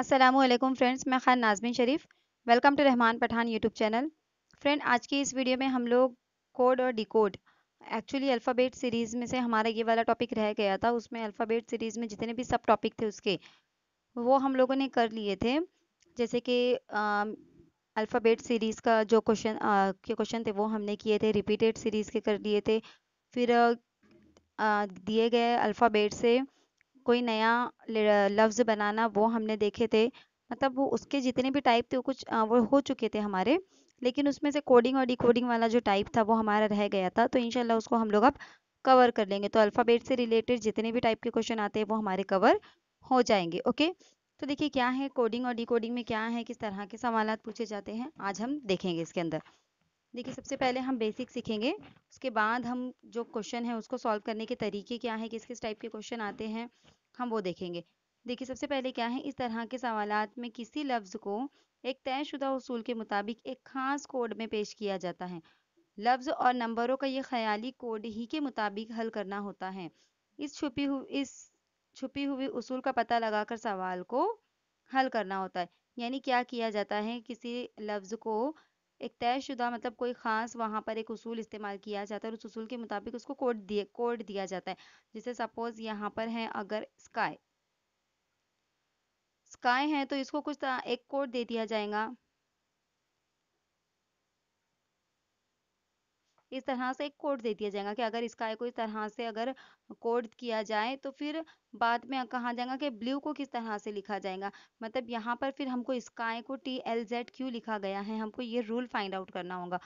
Aslam friends मैं Khan Nazmin Sharif welcome to Rahman Pathan YouTube channel friend आज की इस वीडियो में हम लोग कोड और डिकोड एक्चुअली अल्फ़ाबेट सीरीज़ में से हमारा ये वाला टॉपिक रह गया था उसमें अल्फ़ाबेट सीरीज़ में जितने भी सब टॉपिक थे उसके वो हम लोगों ने कर लिए थे जैसे कि अल्फ़ाबेट सीरीज़ का जो क्वेश्चन के क्वेश्चन थे वो हमने किए थे रिपीटेड सीरीज़ के कर लिए थे फिर दिए गए अल्फ़ाबेट से कोई नया लफ्ज़ बनाना वो हमने देखे थे मतलब वो उसके जितने भी टाइप थे वो कुछ वो हो चुके थे हमारे लेकिन उसमें से कोडिंग और डिकोडिंग वाला जो टाइप था वो हमारा रह गया था तो इनशाला उसको हम लोग अब कवर कर लेंगे तो अल्फ़ाबेट से रिलेटेड जितने भी टाइप के क्वेश्चन आते हैं वो हमारे कवर हो जाएंगे ओके तो देखिए क्या है कोडिंग और डिकोडिंग में क्या है किस तरह के सवाल पूछे जाते हैं आज हम देखेंगे इसके अंदर देखिए सबसे पहले हम बेसिक सीखेंगे उसके बाद हम जो क्वेश्चन है उसको सॉल्व करने के तरीके क्या है किस किस टाइप के क्वेश्चन आते हैं हम वो देखेंगे देखिए सबसे पहले क्या है इस तरह के सवाल में किसी लफ्ज़ को एक तयशुदा उसूल के मुताबिक एक खास कोड में पेश किया जाता है लफ्ज़ और नंबरों का ये ख्याली कोड ही के मुताबिक हल करना होता है इस छुपी हुई इस छुपी हुई उसूल का पता लगाकर सवाल को हल करना होता है यानी क्या किया जाता है किसी लफ्ज़ को एक तयशुदा मतलब कोई ख़ास वहाँ पर एक उसूल इस्तेमाल किया जाता है और उस उसूल के मुताबिक उसको कोड दिए कोड दिया जाता है जैसे सपोज़ यहाँ पर है अगर स्काई स्काई है तो इसको कुछ एक कोड दे दिया जाएगा इस तरह से एक कोड दे दिया जाएगा कि अगर इसका कोई तरह से अगर कोड किया जाए तो फिर बाद में कहा जाएगा कि ब्लू को किस तरह से लिखा जाएगा मतलब यहाँ पर फिर हमको स्काई को टी एल जेड क्यू लिखा गया है हमको ये रूल फाइंड आउट करना होगा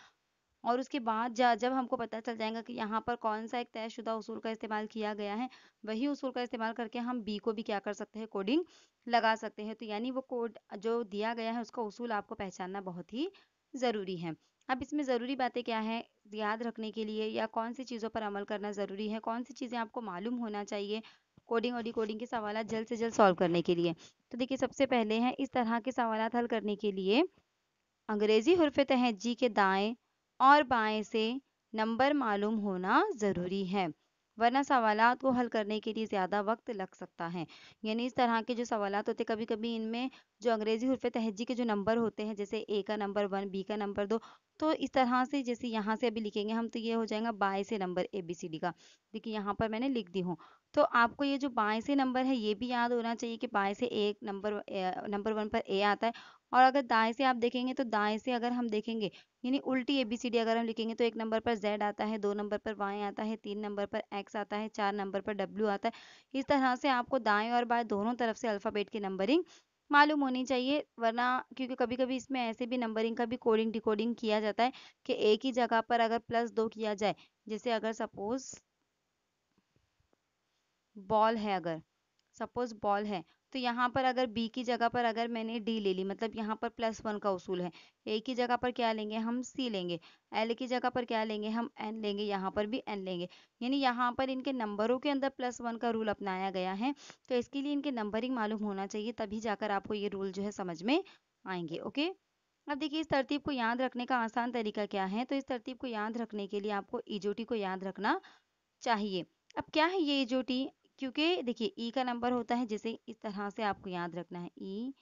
और उसके बाद जब हमको पता चल जाएगा कि यहाँ पर कौन सा एक तयशुदा उसूल का इस्तेमाल किया गया है वही उसूल का इस्तेमाल करके हम बी को भी क्या कर सकते हैं कोडिंग लगा सकते हैं तो यानी वो कोड जो दिया गया है उसका उसूल आपको पहचानना बहुत ही ज़रूरी है अब इसमें ज़रूरी बातें क्या हैं याद रखने के लिए या कौन सी चीज़ों पर अमल करना ज़रूरी है कौन सी चीज़ें आपको मालूम होना चाहिए कोडिंग और डिकोडिंग के सवाल जल्द से जल्द सॉल्व करने के लिए तो देखिए सबसे पहले हैं इस तरह के सवाल हल करने के लिए अंग्रेज़ी हरफ तहजी के दाएँ और बाएँ से नंबर मालूम होना ज़रूरी है वरना सवाल को हल करने के लिए ज़्यादा वक्त लग सकता है यानी इस तरह के जो सवाल होते हैं कभी कभी इनमें जो अंग्रेज़ी हरफ तहजी के जो नंबर होते हैं जैसे ए का नंबर वन बी का नंबर दो तो इस तरह से जैसे यहाँ से अभी लिखेंगे हम तो ये हो जाएगा से number A B C D का देखिए यहाँ पर मैंने लिख दी हूँ तो आपको ये जो बाएँ से नंबर है ये भी याद होना चाहिए कि बाएँ से एक नंबर नंबर वन पर ए आता है और अगर दाएँ से आप देखेंगे तो दाएँ से अगर हम देखेंगे यानी उल्टी ए बी सी डी अगर हम लिखेंगे तो एक नंबर पर जेड आता है दो नंबर पर वाई आता है तीन नंबर पर एक्स आता है चार नंबर पर डब्ल्यू आता है इस तरह से आपको दाएँ और बाएँ दोनों तरफ से अल्फ़ाबेट की नंबरिंग मालूम होनी चाहिए वरना क्योंकि कभी कभी इसमें ऐसे भी नंबरिंग का भी कोडिंग डिकोडिंग किया जाता है कि एक ही जगह पर अगर प्लस दो किया जाए जैसे अगर सपोज़ बॉल है अगर सपोज बॉल है तो यहाँ पर अगर बी की जगह पर अगर मैंने डी ले ली मतलब यहाँ पर प्लस वन का उसूल है ए की जगह पर क्या लेंगे हम सी लेंगे एल की जगह पर क्या लेंगे हम एन लेंगे यहाँ पर भी एन लेंगे यानी यहाँ पर इनके नंबरों के अंदर प्लस वन का रूल अपनाया गया है तो इसके लिए इनके नंबरिंग मालूम होना चाहिए तभी जाकर आपको ये रूल जो है समझ में आएंगे ओके अब देखिए इस तरतीब को याद रखने का आसान तरीका क्या है तो इस तरतीब को याद रखने के लिए आपको इजोटी e को याद रखना चाहिए अब क्या है ये इजोटी e क्योंकि देखिए ई e का नंबर होता है जैसे इस तरह से आपको याद रखना है ई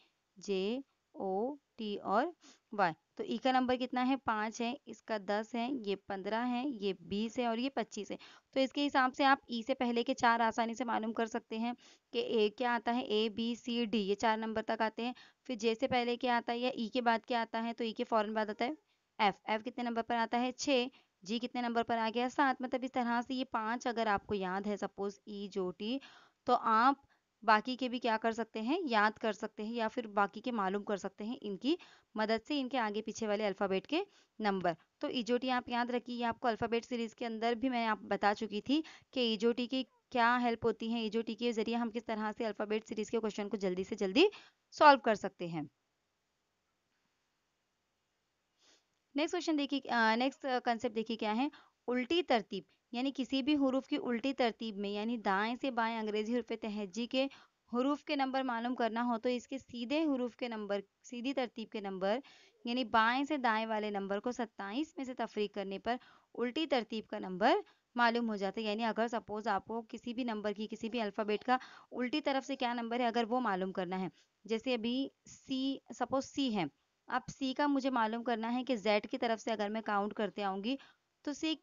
जे ओ टी और वाई तो ई e का नंबर कितना है पाँच है इसका दस है ये पंद्रह है ये बीस है और ये पच्चीस है तो इसके हिसाब से आप ई e से पहले के चार आसानी से मालूम कर सकते हैं कि ए क्या आता है ए बी सी डी ये चार नंबर तक आते हैं फिर जे से पहले क्या आता है या ई के बाद क्या आता है तो ई के फ़ौरन बाद आता है एफ एफ कितने नंबर पर आता है छः जी कितने नंबर पर आ गया सात मतलब इस तरह से ये पांच अगर आपको याद है सपोज ई जो टी तो आप बाकी के भी क्या कर सकते हैं याद कर सकते हैं या फिर बाकी के मालूम कर सकते हैं इनकी मदद से इनके आगे पीछे वाले अल्फ़ाबेट के नंबर तो इजोटी आप याद रखिए आपको अल्फ़ाबेट सीरीज़ के अंदर भी मैं आप बता चुकी थी कि इजोटी की क्या हेल्प होती है इजोटी के ज़रिए हम किस तरह से अल्फ़ाबेट सीरीज़ के क्वेश्चन को जल्दी से जल्दी सॉल्व कर सकते हैं नेक्स्ट क्वेश्चन देखिए नेक्स्ट कंसेप्ट देखिए क्या है उल्टी तरतीब यानी किसी भी हरूफ की उल्टी तरतीब में यानी दाएं से बाएं अंग्रेजी हरूफ तहजी के हरूफ के नंबर मालूम करना हो तो इसके सीधे हरूफ के नंबर सीधी तरतीब के नंबर यानी बाएं से दाएं वाले नंबर को 27 में से तफरीक करने पर उल्टी तरतीब का नंबर मालूम हो जाता है यानी अगर सपोज आपको किसी भी नंबर की किसी भी अल्फ़ाबेट का उल्टी तरफ से क्या नंबर है अगर वो मालूम करना है जैसे अभी सी सपोज सी है अब सी का मुझे मालूम करना है कि जेड की तरफ से अगर मैं काउंट करते आऊंगी तो सी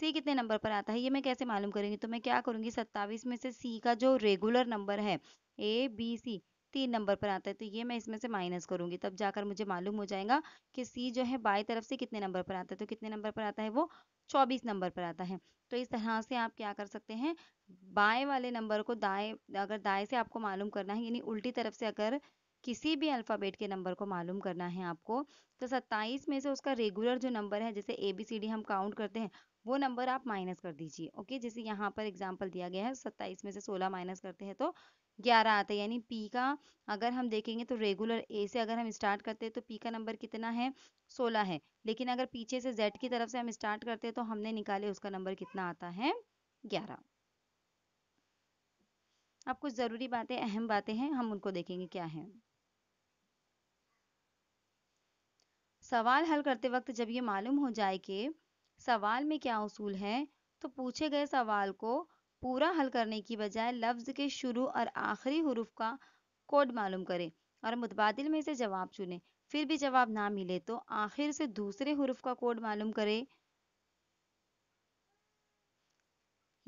सी कितने नंबर पर आता है ये मैं कैसे मालूम करूंगी तो मैं क्या करूंगी सत्ताईस में से सी का जो रेगुलर नंबर है ए बी सी तीन नंबर पर आता है तो ये मैं इसमें से माइनस करूंगी तब जाकर मुझे मालूम हो जाएगा कि सी जो है बाई तरफ से कितने नंबर पर आता है तो कितने नंबर पर आता है वो चौबीस नंबर पर आता है तो इस तरह से आप क्या कर सकते हैं बाएं वाले नंबर को दाएं अगर दाएं से आपको मालूम करना है यानी उल्टी तरफ से अगर किसी भी अल्फ़ाबेट के नंबर को मालूम करना है आपको तो सत्ताईस में से उसका रेगुलर जो नंबर है जैसे ए बी सी डी हम काउंट करते हैं वो नंबर आप माइनस कर दीजिए ओके जैसे यहाँ पर एग्जाम्पल दिया गया है सत्ताईस में से सोलह माइनस करते हैं तो ग्यारह आता है यानी पी का अगर हम देखेंगे तो रेगुलर ए से अगर हम स्टार्ट करते हैं तो पी का नंबर कितना है सोलह है लेकिन अगर पीछे से जेड की तरफ से हम स्टार्ट करते हैं तो हमने निकाले उसका नंबर कितना आता है ग्यारह अब कुछ ज़रूरी बातें अहम बातें हैं हम उनको देखेंगे क्या है सवाल हल करते वक्त जब ये मालूम हो जाए कि सवाल में क्या उसूल है तो पूछे गए सवाल को पूरा हल करने की बजाय लफ्ज़ के शुरू और आखिरी हरूफ का कोड मालूम करें और मुतबादिल में से जवाब चुने फिर भी जवाब ना मिले तो आखिर से दूसरे हरूफ का कोड मालूम करें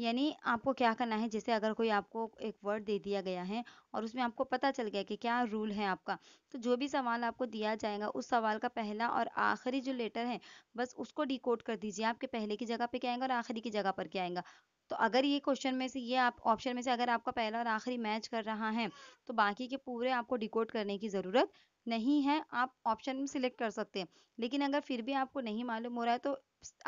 यानी आपको क्या करना है जैसे अगर कोई आपको एक वर्ड दे दिया गया है और उसमें आपको पता चल गया कि क्या रूल है आपका तो जो भी सवाल आपको दिया जाएगा उस सवाल का पहला और आखिरी जो लेटर है बस उसको डिकोड कर दीजिए आपके पहले की जगह पे क्या आएगा और आखिरी की जगह पर क्या आएगा तो अगर ये क्वेश्चन में से ये आप ऑप्शन में से अगर आपका पहला और आखिरी मैच कर रहा है तो बाकी के पूरे आपको डिकोड करने की ज़रूरत नहीं है आप ऑप्शन में सिलेक्ट कर सकते हैं लेकिन अगर फिर भी आपको नहीं मालूम हो रहा है तो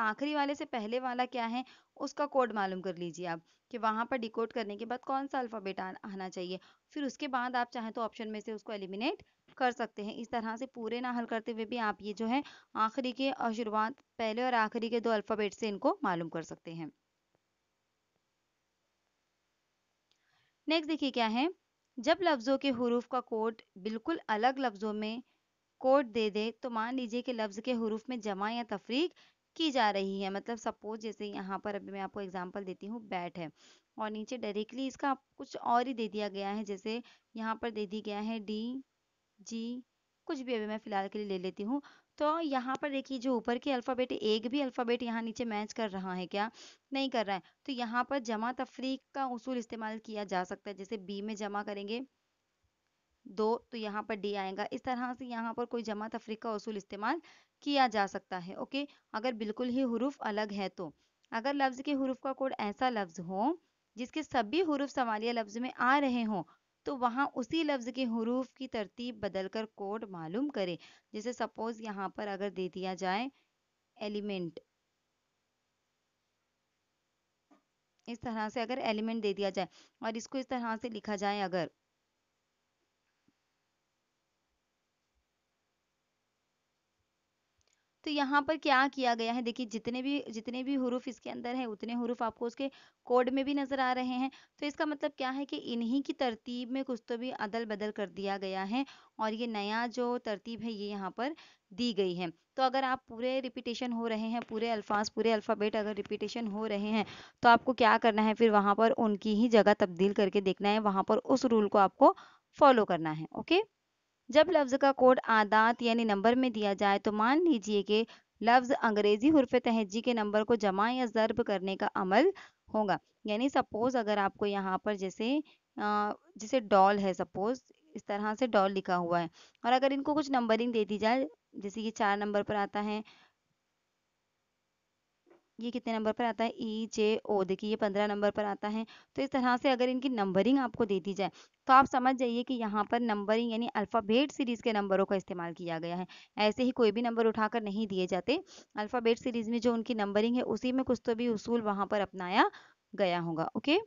आखिरी वाले से पहले वाला क्या है उसका कोड मालूम कर लीजिए आप कि वहां पर डिकोड करने के बाद कौन सा अल्फ़ाबेट आना चाहिए फिर उसके बाद आप चाहें तो ऑप्शन में से उसको एलिमिनेट कर सकते हैं इस तरह से पूरे ना हल करते हुए भी आप ये जो है आखिरी के और शुरुआत पहले और आखिरी के दो अल्फ़ाबेट से इनको मालूम कर सकते हैं नेक्स्ट देखिए क्या है जब लफ्ज़ों के हरूफ का कोड बिल्कुल अलग लफ्ज़ों में कोड दे दे तो मान लीजिए कि लफ्ज़ के हरूफ में जमा या तफरीक की जा रही है मतलब सपोज जैसे यहाँ पर अभी मैं आपको एग्जांपल देती हूँ बैट है और नीचे डायरेक्टली इसका कुछ और ही दे दिया गया है जैसे यहाँ पर दे दिया गया है डी जी कुछ भी अभी मैं फ़िलहाल के लिए ले लेती हूँ तो यहाँ पर देखिए जो ऊपर की अल्फ़ाबेट एक भी अल्फ़ाबेट यहाँ नीचे मैच कर रहा है क्या नहीं कर रहा है तो यहाँ पर जमा तफरीक का उसूल इस्तेमाल किया जा सकता है जैसे बी में जमा करेंगे दो तो यहाँ पर डी आएगा इस तरह से यहाँ पर कोई जमा तफरीक का उसूल इस्तेमाल किया जा सकता है ओके अगर बिल्कुल ही हरूफ अलग है तो अगर लफ्ज़ के हरूफ का कोड ऐसा लफ्ज़ हो जिसके सभी हरूफ सवालिया लफ्ज़ में आ रहे हों तो वहाँ उसी लफ्ज़ के हरूफ की तरतीब बदल कर कोड मालूम करें जैसे सपोज़ यहाँ पर अगर दे दिया जाए एलिमेंट इस तरह से अगर एलिमेंट दे दिया जाए और इसको इस तरह से लिखा जाए अगर तो यहाँ पर क्या किया गया है देखिए जितने भी जितने भी हरूफ इसके अंदर है उतने हरूफ आपको उसके कोड में भी नज़र आ रहे हैं तो इसका मतलब क्या है कि इन्हीं की तरतीब में कुछ तो भी अदल बदल कर दिया गया है और ये नया जो तरतीब है ये यहाँ पर दी गई है तो अगर आप पूरे रिपीटेशन हो रहे हैं पूरे अल्फाज पूरे अल्फ़ाबेट अगर रिपीटेशन हो रहे हैं तो आपको क्या करना है फिर वहाँ पर उनकी ही जगह तब्दील करके देखना है वहाँ पर उस रूल को आपको फॉलो करना है ओके जब लफ्ज़ का कोड आदात यानी नंबर में दिया जाए तो मान लीजिए कि लफ्ज़ अंग्रेज़ी हरफ तहजी के नंबर को जमा या ज़रब करने का अमल होगा यानी सपोज़ अगर आपको यहाँ पर जैसे जैसे डॉल है सपोज़ इस तरह से डॉल लिखा हुआ है और अगर इनको कुछ नंबरिंग दे दी जाए जैसे ये चार नंबर पर आता है ये कितने नंबर पर आता है ई जे ओ देखिए ये पंद्रह नंबर पर आता है तो इस तरह से अगर इनकी नंबरिंग आपको दे दी जाए तो आप समझ जाइए कि यहाँ पर नंबरिंग यानी अल्फ़ाबेट सीरीज़ के नंबरों का इस्तेमाल किया गया है ऐसे ही कोई भी नंबर उठाकर नहीं दिए जाते अल्फ़ाबेट सीरीज़ में जो उनकी नंबरिंग है उसी में कुछ तो भी उसूल वहाँ पर अपनाया गया होगा ओके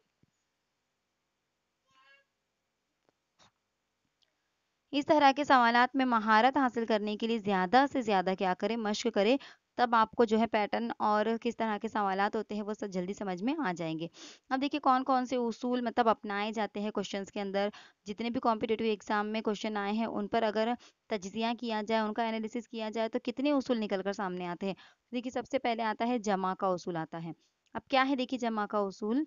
इस तरह के सवालत में महारत हासिल करने के लिए ज़्यादा से ज़्यादा क्या करें मश्क करें तब आपको जो है पैटर्न और किस तरह के सवाल होते हैं वो सब जल्दी समझ में आ जाएंगे अब देखिए कौन कौन से उसूल मतलब अपनाए जाते हैं क्वेश्चन के अंदर जितने भी कॉम्पिटेटिव एग्जाम में क्वेश्चन आए हैं उन पर अगर तजिया किया जाए उनका एनालिसिस किया जाए तो कितने उसूल निकल कर सामने आते हैं देखिए सबसे पहले आता है जमा का उसूल आता है अब क्या है देखिए जमा का उसूल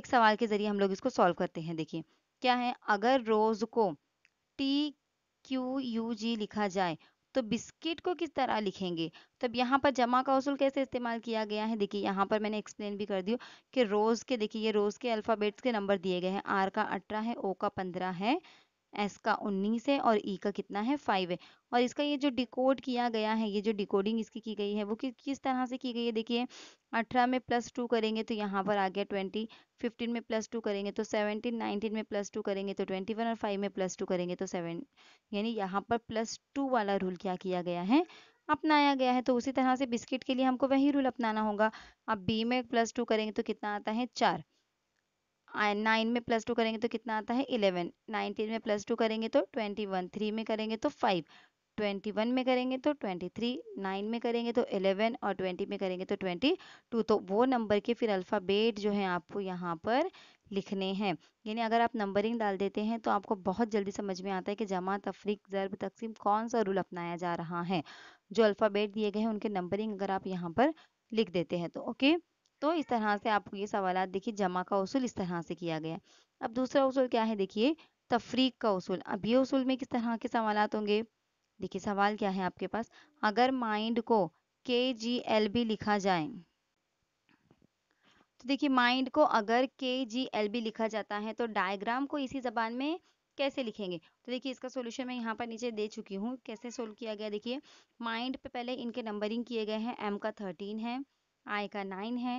एक सवाल के जरिए हम लोग इसको सॉल्व करते हैं देखिए क्या है अगर रोज को टी क्यू यू जी लिखा जाए तो बिस्किट को किस तरह लिखेंगे तब यहाँ पर जमा का उसूल कैसे इस्तेमाल किया गया है देखिए यहाँ पर मैंने एक्सप्लेन भी कर दिया कि रोज़ के देखिए ये रोज़ के अल्फ़ाबेट्स के नंबर दिए गए हैं आर का अठारह है ओ का पंद्रह है एस का उन्नीस है और ई e का कितना है फाइव है और इसका ये जो डिकोड किया गया है ये जो डिकोडिंग इसकी की गई है वो कि, किस तरह से की गई है देखिए अठारह में प्लस टू करेंगे तो यहाँ पर आ गया ट्वेंटी फिफ्टीन में प्लस टू करेंगे तो सेवनटीन नाइनटीन में प्लस टू करेंगे तो ट्वेंटी वन और फाइव में प्लस टू करेंगे तो सेवन यानी यहाँ पर प्लस टू वाला रूल क्या किया गया है अपनाया गया है तो उसी तरह से बिस्किट के लिए हमको वही रूल अपनाना होगा अब बी में प्लस टू करेंगे तो कितना आता है चार नाइन में प्लस टू करेंगे तो कितना आता है इलेवन नाइनटीन में प्लस टू करेंगे तो ट्वेंटी वन थ्री में करेंगे तो फाइव ट्वेंटी वन में करेंगे तो ट्वेंटी थ्री नाइन में करेंगे तो एलेवन और ट्वेंटी में करेंगे तो ट्वेंटी टू तो वो नंबर के फिर अल्फ़ाबेट जो है आपको यहाँ पर लिखने हैं यानी अगर आप नंबरिंग डाल देते हैं तो आपको बहुत जल्दी समझ में आता है कि जमा तफरीक ज़रब तकसीम कौन सा रूल अपनाया जा रहा है जो अल्फ़ाबेट दिए गए हैं उनके नंबरिंग अगर आप यहाँ पर लिख देते हैं तो ओके तो इस तरह से आपको ये सवाल देखिए जमा का उसूल इस तरह से किया गया अब दूसरा उसूल क्या है देखिए तफरीक का उसूल अब ये उसूल में किस तरह के सवाल होंगे देखिए सवाल क्या है आपके पास अगर माइंड को के जी एल बी लिखा जाए तो देखिए माइंड को अगर के जी एल बी लिखा जाता है तो डायग्राम को इसी जबान में कैसे लिखेंगे तो देखिए इसका सोल्यूशन मैं यहाँ पर नीचे दे चुकी हूँ कैसे सोल्व किया गया देखिए माइंड पे पहले इनके नंबरिंग किए गए हैं एम का थर्टीन है आई का नाइन है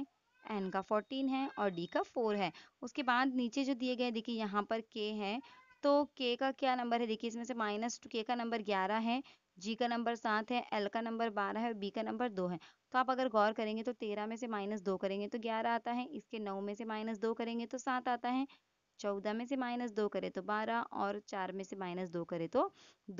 एन का फोर्टीन है और डी का फोर है उसके बाद नीचे जो दिए गए देखिए यहाँ पर के है तो के का क्या नंबर है देखिए इसमें से माइनस टू के का नंबर ग्यारह है जी का नंबर सात है एल का नंबर बारह है और बी का नंबर दो है तो आप अगर गौर करेंगे तो तेरह में से माइनस दो करेंगे तो ग्यारह आता है इसके नौ में से माइनस दो करेंगे तो सात आता है चौदह में से माइनस दो करें तो बारह और चार में से माइनस दो करें तो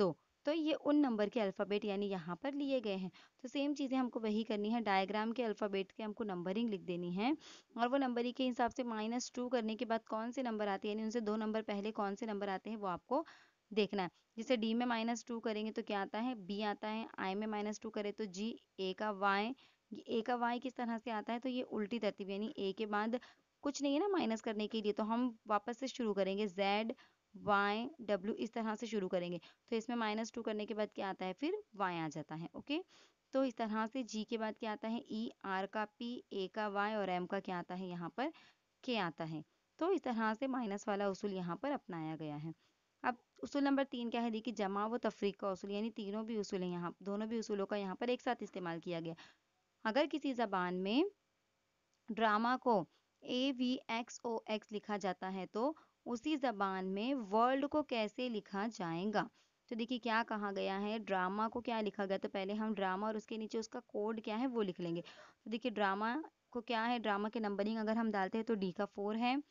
दो तो ये उन नंबर के अल्फ़ाबेट यानी यहाँ पर लिए गए हैं तो सेम चीज़ें हमको वही करनी है डायग्राम के अल्फ़ाबेट के हमको नंबरिंग लिख देनी है और वो नंबरिंग के हिसाब से माइनस टू करने के बाद कौन से नंबर आते हैं यानी उनसे दो नंबर पहले कौन से नंबर आते हैं वो आपको देखना है जैसे डी में माइनस टू करेंगे तो क्या आता है बी आता है आई में माइनस टू करें तो जी ए का वाई ए का वाई किस तरह से आता है तो ये उल्टी तरतीब यानी ए के बाद कुछ नहीं है ना माइनस करने के लिए तो हम वापस से शुरू करेंगे जेड वाई डब्ल्यू इस तरह से शुरू करेंगे तो इसमें माइनस टू करने के बाद क्या आता है फिर वाई आ जाता है ओके तो इस तरह से जी के बाद क्या आता है ई e, आर का पी ए का वाई और एम का क्या आता है यहाँ पर के आता है तो इस तरह से माइनस वाला उसूल यहाँ पर अपनाया गया है अब उसूल नंबर तीन क्या है देखिए जमा व तफरीक का उसूल यानी तीनों भी उसूल है यहाँ दोनों भी उसूलों का यहाँ पर एक साथ इस्तेमाल किया गया अगर किसी जबान में ड्रामा को A V X O X लिखा जाता है तो उसी ज़बान में वर्ल्ड को कैसे लिखा जाएगा तो देखिए क्या कहा गया है ड्रामा को क्या लिखा गया तो पहले हम ड्रामा और उसके नीचे उसका कोड क्या है वो लिख लेंगे तो देखिए ड्रामा को क्या है ड्रामा के नंबरिंग अगर हम डालते हैं तो डी का फोर है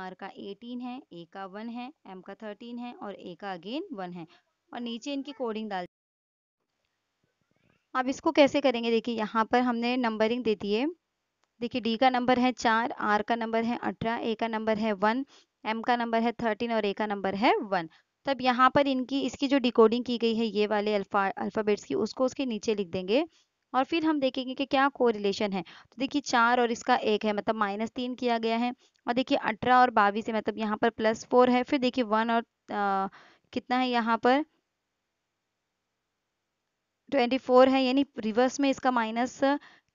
आर का एटीन है ए का वन है एम का थर्टीन है और ए का अगेन वन है और नीचे इनकी कोडिंग डाल अब इसको कैसे करेंगे देखिए यहाँ पर हमने नंबरिंग दे दी है देखिए डी का नंबर है चार आर का नंबर है अठारह ए का नंबर है वन एम का नंबर है थर्टीन और ए का नंबर है वन तब तो यहाँ पर इनकी इसकी जो डिकोडिंग की गई है ये वाले अल्फा अल्फ़ाबेट्स की उसको उसके नीचे लिख देंगे और फिर हम देखेंगे कि क्या कोरिलेशन है तो देखिए चार और इसका एक है मतलब माइनस तीन किया गया है और देखिए अठारह और बाईस है मतलब यहाँ पर प्लस फोर है फिर देखिए वन और आ, कितना है यहाँ पर ट्वेंटी फोर है यानी रिवर्स में इसका माइनस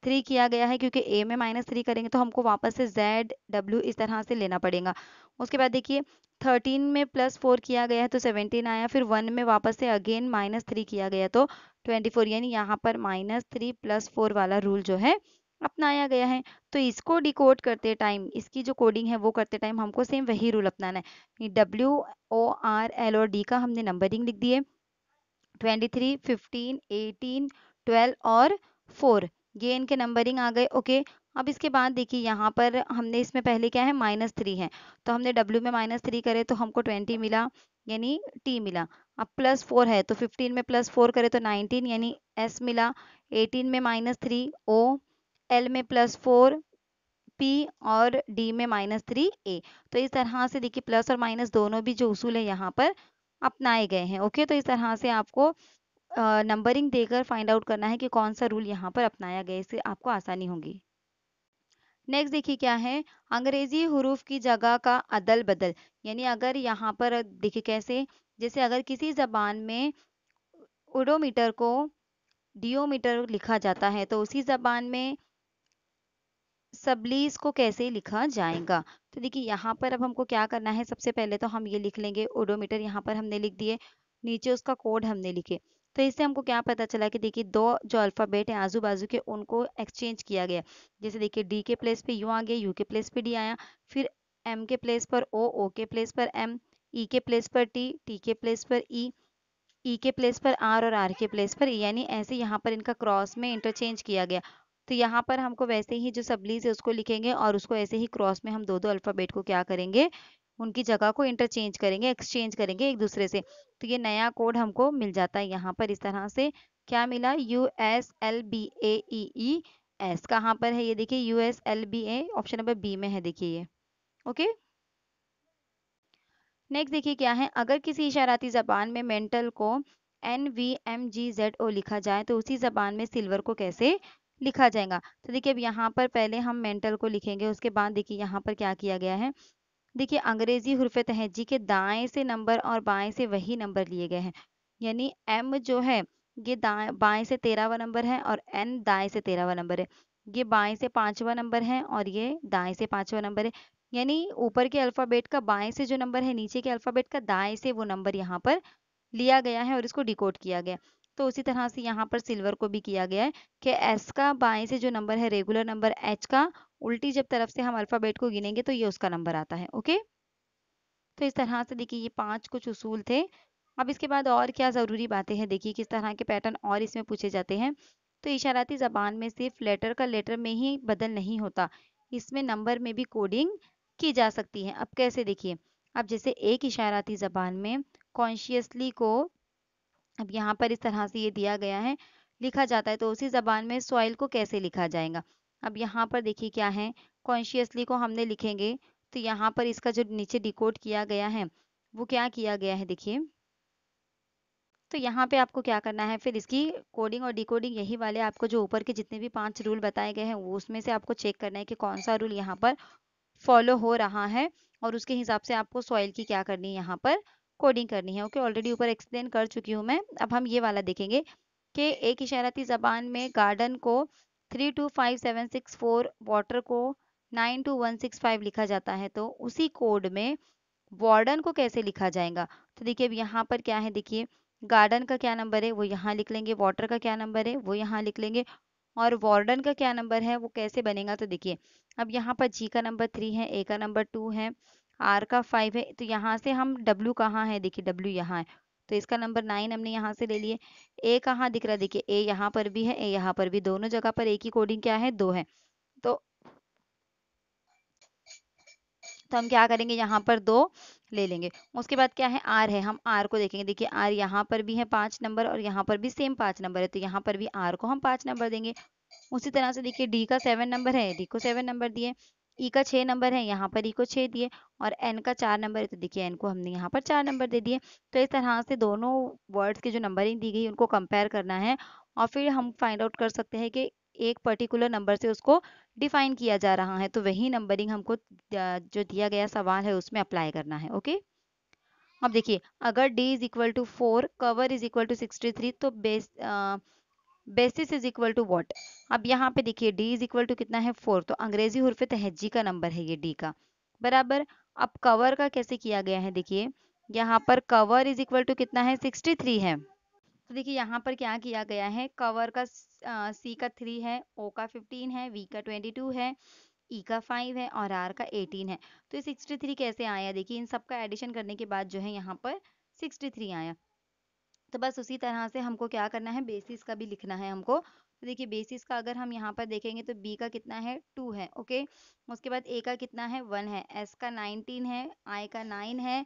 थ्री किया गया है क्योंकि ए में माइनस थ्री करेंगे तो हमको वापस से जेड डब्ल्यू इस तरह से लेना पड़ेगा उसके बाद देखिए थर्टीन में प्लस फोर किया गया है तो सेवनटीन आया फिर वन में वापस से अगेन माइनस थ्री किया गया तो ट्वेंटी फोर यानी यहाँ पर माइनस थ्री प्लस फोर वाला रूल जो है अपनाया गया है तो इसको डिकोड करते टाइम इसकी जो कोडिंग है वो करते टाइम हमको सेम वही रूल अपनाना है डब्ल्यू ओ आर एल और डी का हमने नंबरिंग लिख दिए twenty three fifteen eighteen twelve और फोर ये इनके नंबरिंग आ गए ओके अब इसके बाद देखिए यहाँ पर हमने इसमें पहले क्या है माइनस थ्री है तो हमने डब्ल्यू में माइनस थ्री करे तो हमको ट्वेंटी मिला यानी टी मिला अब प्लस फोर है तो फिफ्टीन में प्लस फोर करे तो नाइनटीन यानी एस मिला एटीन में माइनस थ्री ओ एल में प्लस फोर पी और डी में माइनस थ्री ए तो इस तरह से देखिए प्लस और माइनस दोनों भी जो उसूल है यहाँ पर अपनाए गए हैं ओके तो इस तरह से आपको नंबरिंग देकर फाइंड आउट करना है कि कौन सा रूल यहाँ पर अपनाया गया इससे आपको आसानी होगी नेक्स्ट देखिए क्या है अंग्रेजी हरूफ की जगह का अदल बदल यानी अगर यहाँ पर देखिए कैसे जैसे अगर किसी जबान में ओडोमीटर को डिओमीटर लिखा जाता है तो उसी जबान में सबलीस को कैसे लिखा जाएगा तो देखिए यहाँ पर अब हमको क्या करना है सबसे पहले तो हम ये लिख लेंगे ओडोमीटर यहाँ पर हमने लिख दिए नीचे उसका कोड हमने लिखे तो इससे हमको क्या पता चला कि देखिए दो जो अल्फ़ाबेट हैं आजू बाजू के उनको एक्सचेंज किया गया जैसे देखिए डी के प्लेस पे यू आ गया यू के प्लेस पे डी आया फिर एम के प्लेस पर ओ ओ के प्लेस पर एम ई e के प्लेस पर टी टी के प्लेस पर ई e, ई e के प्लेस पर आर और आर के प्लेस पर यानी ऐसे यहाँ पर इनका क्रॉस में इंटरचेंज किया गया तो यहाँ पर हमको वैसे ही जो सबलीज है उसको लिखेंगे और उसको ऐसे ही क्रॉस में हम दो दो अल्फ़ाबेट को क्या करेंगे उनकी जगह को इंटरचेंज करेंगे एक्सचेंज करेंगे एक दूसरे से तो ये नया कोड हमको मिल जाता है यहाँ पर इस तरह से क्या मिला U S L B A E E S कहाँ पर है ये देखिए U S L B A option number B में है देखिए ये ओके नेक्स्ट देखिए क्या है अगर किसी इशाराती जबान में मेंटल को N V M G Z O लिखा जाए तो उसी जबान में सिल्वर को कैसे लिखा जाएगा तो देखिए अब यहाँ पर पहले हम मेंटल को लिखेंगे उसके बाद देखिए यहाँ पर क्या किया गया है देखिए अंग्रेज़ी हरफ तहजी के दाएं से नंबर और बाएं से वही नंबर लिए गए हैं यानी एम जो है ये दाएं बाएं से तेरहवा नंबर है और एन दाएं से तेरहवा नंबर है ये बाएं से पांचवा नंबर है और ये दाएं से पांचवा नंबर है यानी ऊपर के अल्फ़ाबेट का बाएं से जो नंबर है नीचे के अल्फ़ाबेट का दाएं से वो नंबर यहाँ पर लिया गया है और इसको डिकोड किया गया तो उसी तरह से यहाँ पर सिल्वर को भी किया गया है कि एस का बाएं से जो नंबर है रेगुलर नंबर एच का उल्टी जब तरफ से हम अल्फ़ाबेट को गिनेंगे तो ये उसका नंबर आता है ओके तो इस तरह से देखिए ये पांच कुछ उसूल थे अब इसके बाद और क्या ज़रूरी बातें हैं देखिए किस तरह के पैटर्न और इसमें पूछे जाते हैं तो इशाराती ज़बान में सिर्फ लेटर का लेटर में ही बदल नहीं होता इसमें नंबर में भी कोडिंग की जा सकती है अब कैसे देखिए अब जैसे एक इशाराती ज़बान में कॉन्शियसली को अब यहाँ पर इस तरह से ये दिया गया है लिखा जाता है तो उसी ज़बान में सॉइल को कैसे लिखा जाएगा अब यहाँ पर देखिए क्या है कॉन्शियसली को हमने लिखेंगे तो यहाँ पर इसका जो नीचे डिकोड किया गया है वो क्या किया गया है देखिए तो यहाँ पे आपको क्या करना है फिर इसकी कोडिंग और डिकोडिंग यही वाले आपको जो ऊपर के जितने भी पांच रूल बताए गए हैं वो उसमें से आपको चेक करना है कि कौन सा रूल यहाँ पर फॉलो हो रहा है और उसके हिसाब से आपको सॉइल की क्या करनी है यहाँ पर कोडिंग करनी है ओके ऑलरेडी ऊपर एक्सप्लेन कर चुकी हूँ मैं अब हम ये वाला देखेंगे कि एक इशारती ज़बान में गार्डन को three two five seven six four water को nine two one six five लिखा जाता है तो उसी कोड में वार्डन को कैसे लिखा जाएगा तो देखिए अब यहाँ पर क्या है देखिए गार्डन का क्या नंबर है वो यहाँ लिख लेंगे वाटर का क्या नंबर है वो यहाँ लिख लेंगे और वार्डन का क्या नंबर है वो कैसे बनेगा तो देखिए अब यहाँ पर जी का नंबर थ्री है ए का नंबर टू है आर का फाइव है तो यहाँ से हम डब्ल्यू कहाँ है देखिए डब्ल्यू यहाँ है तो इसका नंबर नाइन हमने यहाँ से ले लिए ए कहाँ दिख रहा है देखिए ए यहाँ पर भी है ए यहाँ पर भी दोनों जगह पर एक ही कोडिंग क्या है दो है तो तो हम क्या करेंगे यहाँ पर दो ले लेंगे उसके बाद क्या है आर है हम आर को देखेंगे देखिए आर यहाँ पर भी है पांच नंबर और यहाँ पर भी सेम पांच नंबर है तो यहाँ पर भी आर को हम पांच नंबर देंगे उसी तरह से देखिए डी का सेवन नंबर है डी को सेवन नंबर दिए ई e का छः नंबर है यहाँ पर ई e को छः दिए और एन का चार नंबर है तो देखिए एन को हमने यहाँ पर चार नंबर दे दिए तो इस तरह से दोनों वर्ड्स के जो नंबरिंग दी गई उनको कंपेयर करना है और फिर हम फाइंड आउट कर सकते हैं कि एक पर्टिकुलर नंबर से उसको डिफाइन किया जा रहा है तो वही नंबरिंग हमको जो दिया गया सवाल है उसमें अप्लाई करना है ओके अब देखिए अगर D is equal to four cover is equal to sixty three तो base ah, basis is equal to what अब यहाँ पे देखिए डी इज इक्वल टू कितना है फोर तो अंग्रेजी हरफ तहजी तो का नंबर है ये डी का बराबर अब कवर का कैसे किया गया है देखिए यहाँ पर कवर इज इक्वल टू कितना है सिक्सटी थ्री है तो देखिए यहाँ पर क्या किया गया है कवर का सी का थ्री है ओ का फिफ्टीन है वी का ट्वेंटी टू है ई e का फाइव है और आर का एटीन है तो ये सिक्सटी थ्री कैसे आया देखिए इन सब का एडिशन करने के बाद जो है यहाँ पर सिक्सटी थ्री आया तो बस उसी तरह से हमको क्या करना है बेसिस का भी लिखना है हमको तो देखिए बेसिस का अगर हम यहाँ पर देखेंगे तो बी का कितना है टू है ओके उसके बाद ए का कितना है वन है एस का नाइनटीन है आई का नाइन है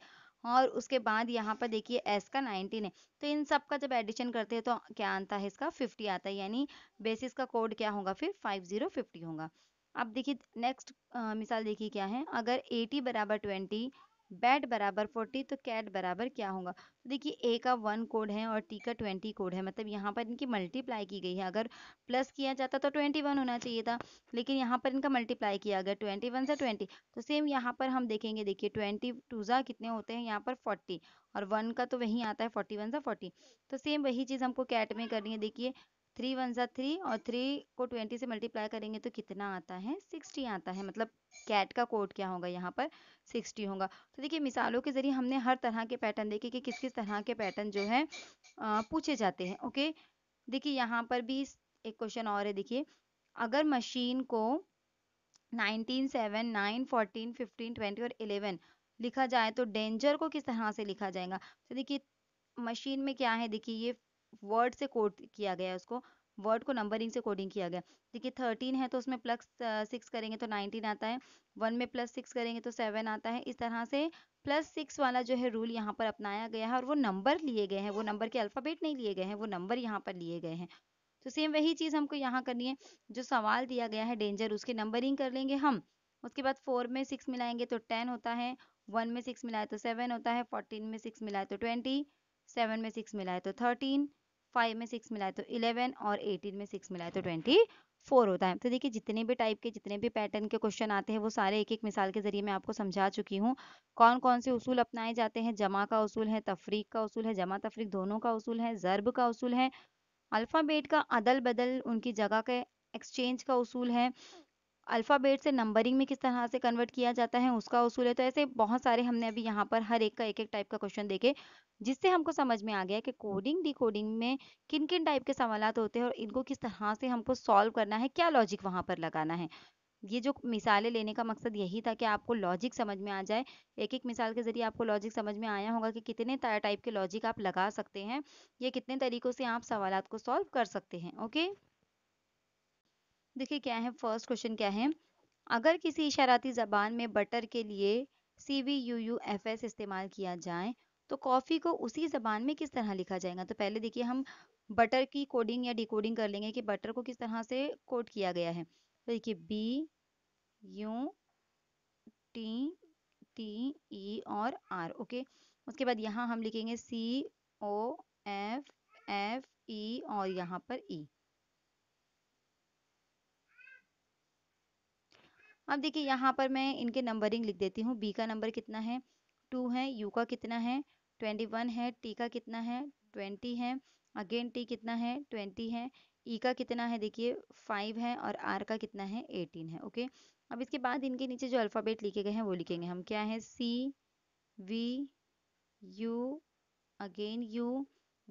और उसके बाद यहाँ पर देखिए एस का नाइनटीन है तो इन सब का जब एडिशन करते हैं तो क्या आता है इसका फिफ्टी आता है यानी बेसिस का कोड क्या होगा फिर फाइव जीरो फिफ्टी होगा अब देखिए नेक्स्ट मिसाल देखिए क्या है अगर एटी बराबर ट्वेंटी बैट बराबर फोर्टी तो कैट बराबर क्या होगा तो देखिए ए का वन कोड है और टी का ट्वेंटी कोड है मतलब यहाँ पर इनकी मल्टीप्लाई की गई है अगर प्लस किया जाता तो ट्वेंटी वन होना चाहिए था लेकिन यहाँ पर इनका मल्टीप्लाई किया गया ट्वेंटी वन से ट्वेंटी तो सेम यहाँ पर हम देखेंगे देखिए ट्वेंटी टूज़ा कितने होते हैं यहाँ पर फोर्टी और वन का तो वही आता है फोर्टी वन सा फोर्टी तो सेम वही चीज़ हमको कैट में करनी है देखिए थ्री वन ज़ा थ्री और थ्री को ट्वेंटी से मल्टीप्लाई करेंगे तो कितना आता है सिक्सटी आता है मतलब कैट का कोड क्या होगा यहाँ पर सिक्सटी होगा तो देखिए मिसालों के ज़रिए हमने हर तरह के पैटर्न देखे कि किस किस तरह के पैटर्न जो है पूछे जाते हैं ओके देखिए यहाँ पर भी एक क्वेश्चन और है देखिए अगर मशीन को nineteen seven nine fourteen fifteen twenty और इलेवन लिखा जाए तो डेंजर को किस तरह से लिखा जाएगा तो देखिए मशीन में क्या है देखिए ये वर्ड से कोड किया गया है उसको वर्ड को नंबरिंग से कोडिंग किया गया देखिए थर्टीन है तो उसमें प्लस सिक्स करेंगे तो नाइनटीन आता है वन में प्लस सिक्स करेंगे तो सेवन आता है इस तरह से प्लस सिक्स वाला जो है रूल यहाँ पर अपनाया गया है और वो नंबर लिए गए हैं वो नंबर के अल्फ़ाबेट नहीं लिए गए हैं वो नंबर यहाँ पर लिए गए हैं तो सेम वही चीज़ हमको यहाँ करनी है जो सवाल दिया गया है डेंजर उसकी नंबरिंग कर लेंगे हम उसके बाद फोर में सिक्स मिलाएंगे तो टेन होता है वन में सिक्स मिलाए तो सेवन होता है फोर्टीन में सिक्स मिलाए तो ट्वेंटी सेवन में सिक्स मिलाए तो थर्टीन फाइव में सिक्स मिलाए तो इलेवन और एटीन में सिक्स मिलाए तो ट्वेंटी फोर होता है तो देखिए जितने भी टाइप के जितने भी पैटर्न के क्वेश्चन आते हैं वो सारे एक एक मिसाल के जरिए मैं आपको समझा चुकी हूँ कौन कौन से उसूल अपनाए जाते हैं जमा का उसूल है तफरीक का उसूल है जमा तफरीक दोनों का उसूल है ज़रब का उसूल है अल्फ़ाबेट का अदल बदल उनकी जगह के एक्सचेंज का उसूल है अल्फ़ाबेट से नंबरिंग में किस तरह से कन्वर्ट किया जाता है उसका उसूल है तो ऐसे बहुत सारे हमने अभी यहाँ पर हर एक का एक एक टाइप का क्वेश्चन देखे जिससे हमको समझ में आ गया कि कोडिंग डिकोडिंग में किन किन टाइप के सवाल होते हैं और इनको किस तरह से हमको सॉल्व करना है क्या लॉजिक वहाँ पर लगाना है ये जो मिसालें लेने का मकसद यही था कि आपको लॉजिक समझ में आ जाए एक एक मिसाल के ज़रिए आपको लॉजिक समझ में आया होगा कि कितने टाइप के लॉजिक आप लगा सकते हैं या कितने तरीक़ों से आप सवालत को सॉल्व कर सकते हैं ओके देखिए क्या है फर्स्ट क्वेश्चन क्या है अगर किसी इशाराती जबान में बटर के लिए C V U U F S इस्तेमाल किया जाए तो कॉफ़ी को उसी जबान में किस तरह लिखा जाएगा तो पहले देखिए हम बटर की कोडिंग या डिकोडिंग कर लेंगे कि बटर को किस तरह से कोड किया गया है तो देखिए B U T T E और आर ओके उसके बाद यहाँ हम लिखेंगे सी ओ एफ एफ ई और यहाँ पर ई e. अब देखिए यहाँ पर मैं इनके नंबरिंग लिख देती हूँ बी का नंबर कितना है टू है यू का कितना है ट्वेंटी वन है टी का कितना है ट्वेंटी है अगेन टी कितना है ट्वेंटी है ई e का कितना है देखिए फाइव है और आर का कितना है एटीन है ओके अब इसके बाद इनके नीचे जो अल्फ़ाबेट लिखे गए हैं वो लिखेंगे हम क्या है C V U again U